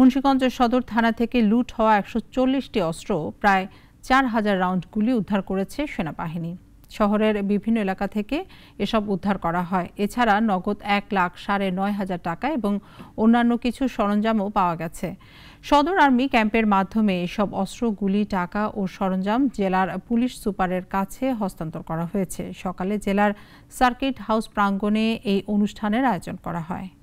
মুন্সীগঞ্জ সদর থানা থেকে লুট হওয়া একশো চল্লিশটি অস্ত্র প্রায় চার হাজার রাউন্ড গুলি উদ্ধার করেছে সেনাবাহিনী শহরের বিভিন্ন এলাকা থেকে এসব উদ্ধার করা হয় এছাড়া নগদ এক লাখ সাড়ে নয় হাজার টাকা এবং অন্যান্য কিছু সরঞ্জামও পাওয়া গেছে সদর আর্মি ক্যাম্পের মাধ্যমে এসব অস্ত্র গুলি টাকা ও সরঞ্জাম জেলার পুলিশ সুপারের কাছে হস্তান্তর করা হয়েছে সকালে জেলার সার্কিট হাউস প্রাঙ্গণে এই অনুষ্ঠানের আয়োজন করা হয়